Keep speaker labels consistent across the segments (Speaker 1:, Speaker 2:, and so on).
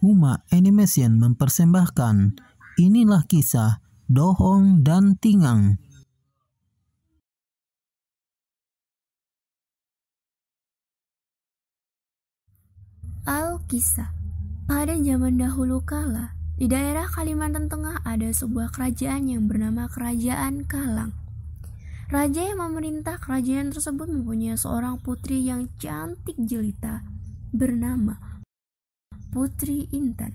Speaker 1: Huma Animation mempersembahkan Inilah kisah Dohong dan Tingang. Alkisah Pada zaman dahulu kala, di daerah Kalimantan Tengah ada sebuah kerajaan yang bernama Kerajaan Kalang. Raja yang memerintah kerajaan tersebut mempunyai seorang putri yang cantik jelita bernama Putri Intan.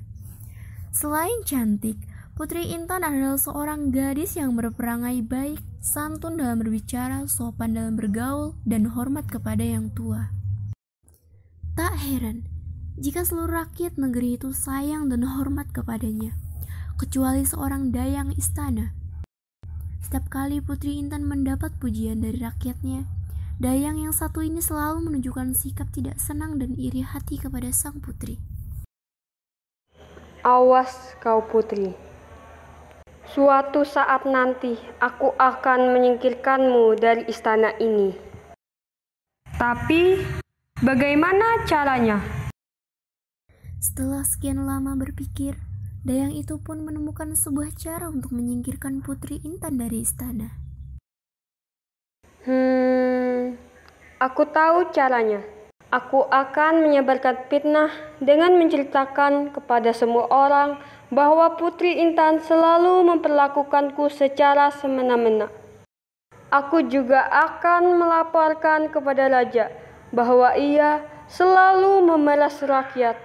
Speaker 1: Selain cantik, Putri Intan adalah seorang gadis yang berperangai baik, santun dalam berbicara, sopan dalam bergaul, dan hormat kepada yang tua. Tak heran jika seluruh rakyat negeri itu sayang dan hormat kepadanya, kecuali seorang dayang istana. Setiap kali Putri Intan mendapat pujian dari rakyatnya, Dayang yang satu ini selalu menunjukkan sikap tidak senang dan iri hati kepada sang putri. Awas kau putri. Suatu saat nanti aku akan menyingkirkanmu dari istana ini. Tapi bagaimana caranya? Setelah sekian lama berpikir, Dayang itu pun menemukan sebuah cara untuk menyingkirkan Putri Intan dari istana. Hmm, aku tahu caranya. Aku akan menyebarkan fitnah dengan menceritakan kepada semua orang bahwa Putri Intan selalu memperlakukanku secara semena-mena. Aku juga akan melaporkan kepada Raja bahwa ia selalu memeras rakyat.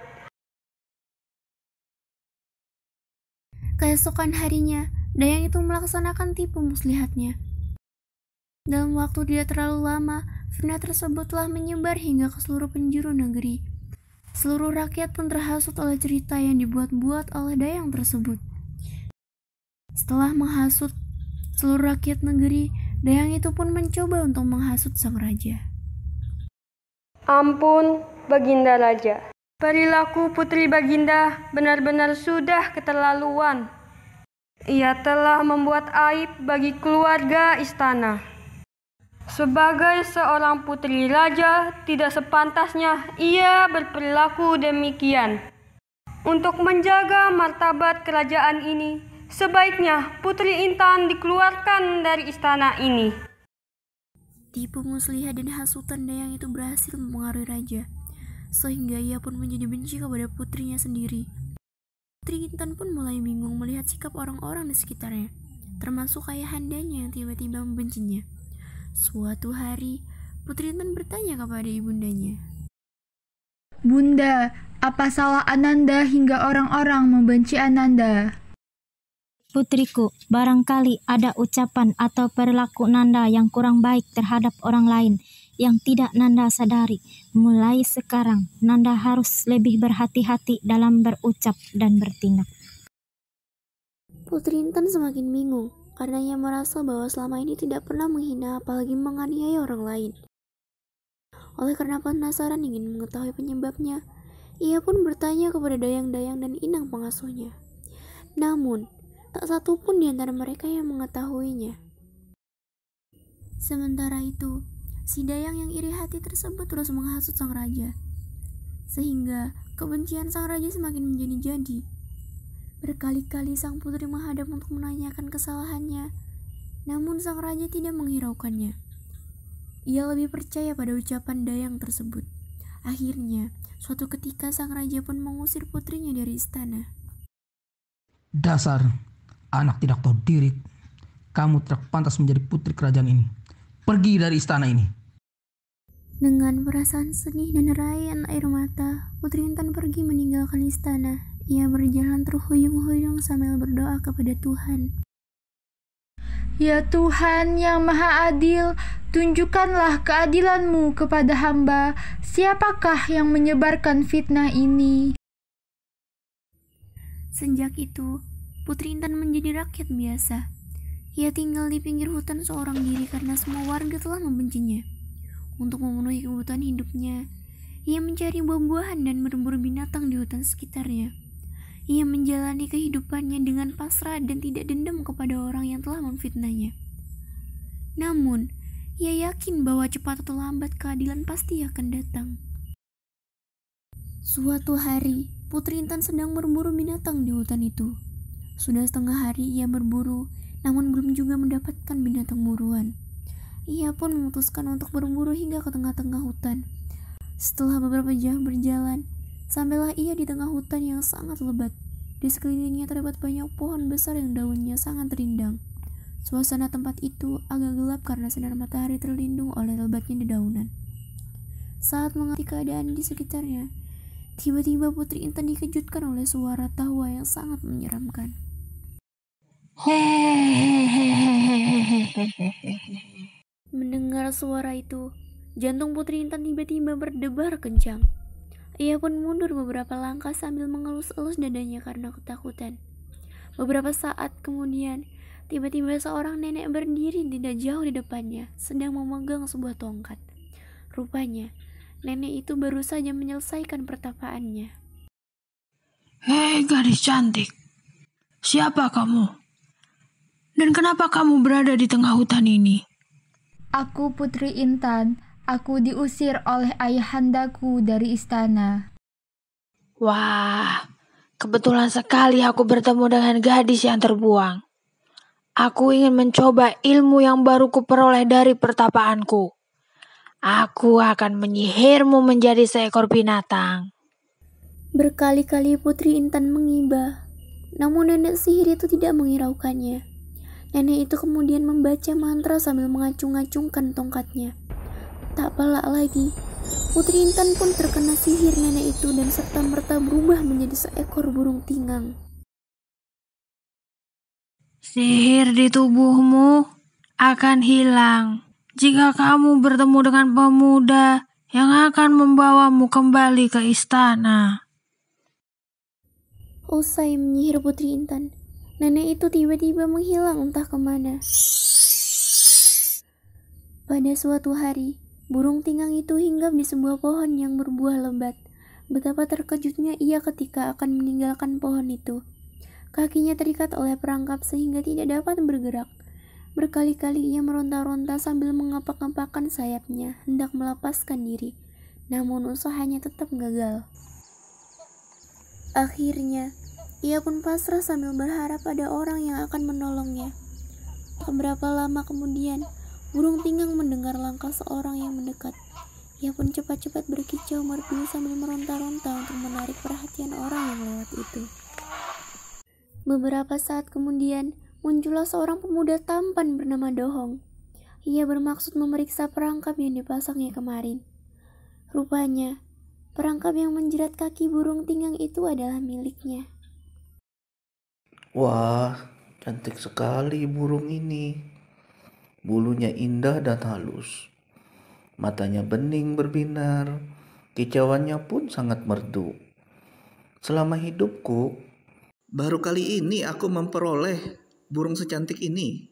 Speaker 1: Keesokan harinya, Dayang itu melaksanakan tipu muslihatnya. Dalam waktu tidak terlalu lama, fitnah tersebut telah menyebar hingga ke seluruh penjuru negeri. Seluruh rakyat pun terhasut oleh cerita yang dibuat-buat oleh Dayang tersebut. Setelah menghasut seluruh rakyat negeri, Dayang itu pun mencoba untuk menghasut sang raja. Ampun, Baginda Raja. Perilaku putri Baginda benar-benar sudah keterlaluan. Ia telah membuat aib bagi keluarga istana. Sebagai seorang putri raja, tidak sepantasnya ia berperilaku demikian. Untuk menjaga martabat kerajaan ini, sebaiknya Putri Intan dikeluarkan dari istana ini. Tipu muslihat dan hasutan Dayang itu berhasil mempengaruhi raja, sehingga ia pun menjadi benci kepada putrinya sendiri. Putri Intan pun mulai bingung melihat sikap orang-orang di sekitarnya, termasuk ayahandanya yang tiba-tiba membencinya. Suatu hari, Putri Intan bertanya kepada ibundanya. Bunda, apa salah Ananda hingga orang-orang membenci Ananda? Putriku, barangkali ada ucapan atau perilaku Nanda yang kurang baik terhadap orang lain yang tidak Nanda sadari. Mulai sekarang, Nanda harus lebih berhati-hati dalam berucap dan bertindak. Putri Intan semakin bingung karena ia merasa bahwa selama ini tidak pernah menghina apalagi menganiaya orang lain. Oleh karena penasaran ingin mengetahui penyebabnya, ia pun bertanya kepada dayang-dayang dan inang pengasuhnya. Namun, tak satu pun di antara mereka yang mengetahuinya. Sementara itu, si dayang yang iri hati tersebut terus menghasut sang raja, sehingga kebencian sang raja semakin menjadi-jadi. Berkali-kali sang putri menghadap untuk menanyakan kesalahannya, namun sang raja tidak menghiraukannya. Ia lebih percaya pada ucapan Dayang tersebut. Akhirnya, suatu ketika sang raja pun mengusir putrinya dari istana. Dasar, anak tidak tahu diri. Kamu tidak pantas menjadi putri kerajaan ini. Pergi dari istana ini. Dengan perasaan sedih dan raian air mata, Putri Intan pergi meninggalkan istana ia berjalan terhuyung-huyung sambil berdoa kepada Tuhan. Ya Tuhan yang Maha Adil, tunjukkanlah keadilanmu kepada hamba. Siapakah yang menyebarkan fitnah ini? Sejak itu, Putri Intan menjadi rakyat biasa. Ia tinggal di pinggir hutan seorang diri karena semua warga telah membencinya. Untuk memenuhi kebutuhan hidupnya, ia mencari buah-buahan dan berburu binatang di hutan sekitarnya. Ia menjalani kehidupannya dengan pasrah dan tidak dendam kepada orang yang telah memfitnahnya. Namun, ia yakin bahwa cepat atau lambat keadilan pasti akan datang. Suatu hari, Putri Intan sedang berburu binatang di hutan itu. Sudah setengah hari ia berburu, namun belum juga mendapatkan binatang buruan. Ia pun memutuskan untuk berburu hingga ke tengah-tengah hutan. Setelah beberapa jam berjalan, Sampailah ia di tengah hutan yang sangat lebat. Di sekelilingnya terdapat banyak pohon besar yang daunnya sangat rindang. Suasana tempat itu agak gelap karena sinar matahari terlindung oleh lebatnya dedaunan. Saat mengerti keadaan di sekitarnya, tiba-tiba Putri Intan dikejutkan oleh suara tawa yang sangat menyeramkan. Mendengar suara itu, jantung Putri Intan tiba-tiba berdebar kencang. Ia pun mundur beberapa langkah sambil mengelus-elus dadanya karena ketakutan. Beberapa saat kemudian, tiba-tiba seorang nenek berdiri tidak jauh di depannya, sedang memegang sebuah tongkat. Rupanya, nenek itu baru saja menyelesaikan pertapaannya. Hei gadis cantik, siapa kamu? Dan kenapa kamu berada di tengah hutan ini? Aku Putri Intan, aku diusir oleh ayahandaku dari istana. Wah, kebetulan sekali aku bertemu dengan gadis yang terbuang. Aku ingin mencoba ilmu yang baru kuperoleh dari pertapaanku. Aku akan menyihirmu menjadi seekor binatang. Berkali-kali Putri Intan mengiba, namun nenek sihir itu tidak mengiraukannya. Nenek itu kemudian membaca mantra sambil mengacung-acungkan tongkatnya. Tak pelak lagi, Putri Intan pun terkena sihir nenek itu dan serta-merta berubah menjadi seekor burung tingang. Sihir di tubuhmu akan hilang jika kamu bertemu dengan pemuda yang akan membawamu kembali ke istana. Usai menyihir Putri Intan, nenek itu tiba-tiba menghilang entah kemana. Pada suatu hari, Burung tingang itu hinggap di sebuah pohon yang berbuah lebat. Betapa terkejutnya ia ketika akan meninggalkan pohon itu. Kakinya terikat oleh perangkap sehingga tidak dapat bergerak. Berkali-kali ia meronta-ronta sambil mengapak apakan sayapnya, hendak melepaskan diri. Namun usahanya tetap gagal. Akhirnya, ia pun pasrah sambil berharap ada orang yang akan menolongnya. Beberapa lama kemudian, Burung tinggang mendengar langkah seorang yang mendekat. Ia pun cepat-cepat berkicau merpati sambil meronta-ronta untuk menarik perhatian orang yang lewat itu. Beberapa saat kemudian, muncullah seorang pemuda tampan bernama Dohong. Ia bermaksud memeriksa perangkap yang dipasangnya kemarin. Rupanya, perangkap yang menjerat kaki burung tinggang itu adalah miliknya. Wah, cantik sekali burung ini bulunya indah dan halus. Matanya bening berbinar, kicauannya pun sangat merdu. Selama hidupku, baru kali ini aku memperoleh burung secantik ini.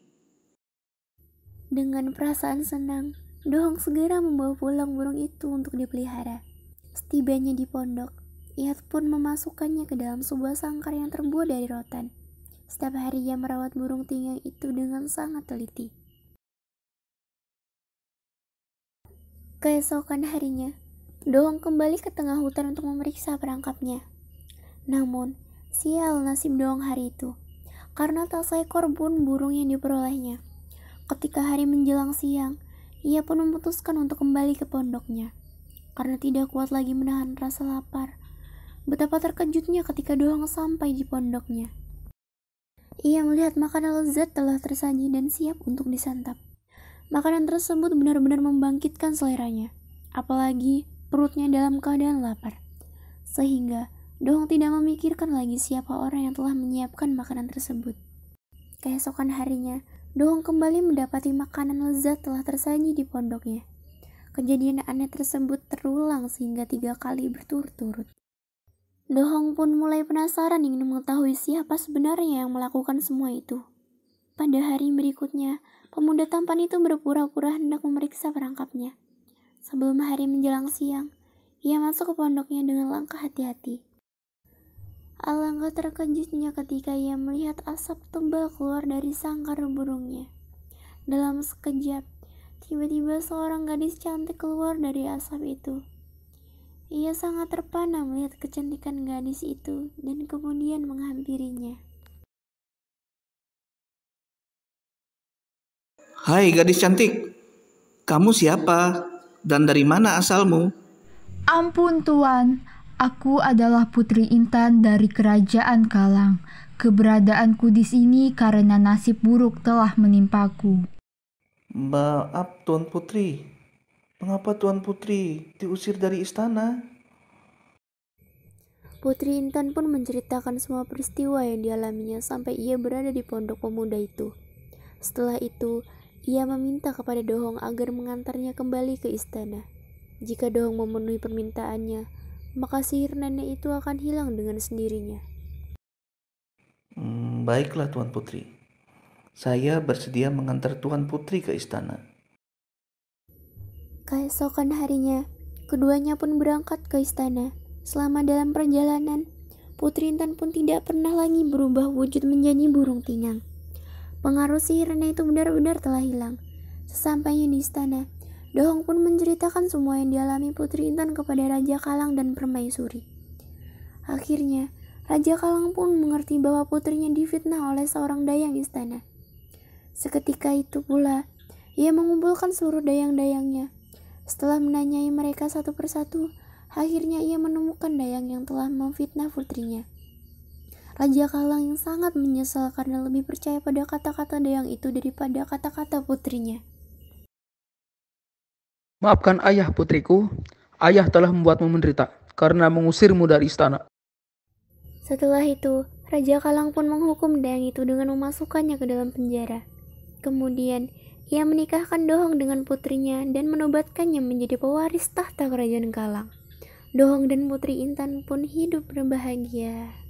Speaker 1: Dengan perasaan senang, Dohong segera membawa pulang burung itu untuk dipelihara. Setibanya di pondok, ia pun memasukkannya ke dalam sebuah sangkar yang terbuat dari rotan. Setiap hari ia merawat burung tinggang itu dengan sangat teliti. Keesokan harinya, Dohong kembali ke tengah hutan untuk memeriksa perangkapnya. Namun, sial nasib Dohong hari itu, karena tak seekor pun burung yang diperolehnya. Ketika hari menjelang siang, ia pun memutuskan untuk kembali ke pondoknya, karena tidak kuat lagi menahan rasa lapar. Betapa terkejutnya ketika Dohong sampai di pondoknya. Ia melihat makanan lezat telah tersaji dan siap untuk disantap. Makanan tersebut benar-benar membangkitkan seleranya, apalagi perutnya dalam keadaan lapar. Sehingga, Dohong tidak memikirkan lagi siapa orang yang telah menyiapkan makanan tersebut. Keesokan harinya, Dohong kembali mendapati makanan lezat telah tersaji di pondoknya. Kejadian aneh tersebut terulang sehingga tiga kali berturut-turut. Dohong pun mulai penasaran ingin mengetahui siapa sebenarnya yang melakukan semua itu. Pada hari berikutnya, Pemuda tampan itu berpura-pura hendak memeriksa perangkapnya. Sebelum hari menjelang siang, ia masuk ke pondoknya dengan langkah hati-hati. Alangkah terkejutnya ketika ia melihat asap tebal keluar dari sangkar burungnya. Dalam sekejap, tiba-tiba seorang gadis cantik keluar dari asap itu. Ia sangat terpana melihat kecantikan gadis itu dan kemudian menghampirinya. Hai gadis cantik, kamu siapa dan dari mana asalmu? Ampun tuan, aku adalah putri Intan dari kerajaan Kalang. Keberadaanku di sini karena nasib buruk telah menimpaku. Maaf tuan putri, mengapa tuan putri diusir dari istana? Putri Intan pun menceritakan semua peristiwa yang dialaminya sampai ia berada di pondok pemuda itu. Setelah itu, ia meminta kepada Dohong agar mengantarnya kembali ke istana. Jika Dohong memenuhi permintaannya, maka sihir nenek itu akan hilang dengan sendirinya. Hmm, baiklah Tuan Putri. Saya bersedia mengantar Tuan Putri ke istana. Keesokan harinya, keduanya pun berangkat ke istana. Selama dalam perjalanan, Putri Intan pun tidak pernah lagi berubah wujud menjadi burung tinang. Pengaruh sihirnya itu benar-benar telah hilang. Sesampainya di istana, Dohong pun menceritakan semua yang dialami Putri Intan kepada Raja Kalang dan Permaisuri. Akhirnya, Raja Kalang pun mengerti bahwa putrinya difitnah oleh seorang dayang istana. Seketika itu pula, ia mengumpulkan seluruh dayang-dayangnya. Setelah menanyai mereka satu persatu, akhirnya ia menemukan dayang yang telah memfitnah putrinya. Raja Kalang yang sangat menyesal karena lebih percaya pada kata-kata Dayang itu daripada kata-kata putrinya. Maafkan ayah putriku, ayah telah membuatmu menderita karena mengusirmu dari istana. Setelah itu, Raja Kalang pun menghukum Dayang itu dengan memasukkannya ke dalam penjara. Kemudian, ia menikahkan Dohong dengan putrinya dan menobatkannya menjadi pewaris tahta kerajaan Kalang. Dohong dan Putri Intan pun hidup berbahagia.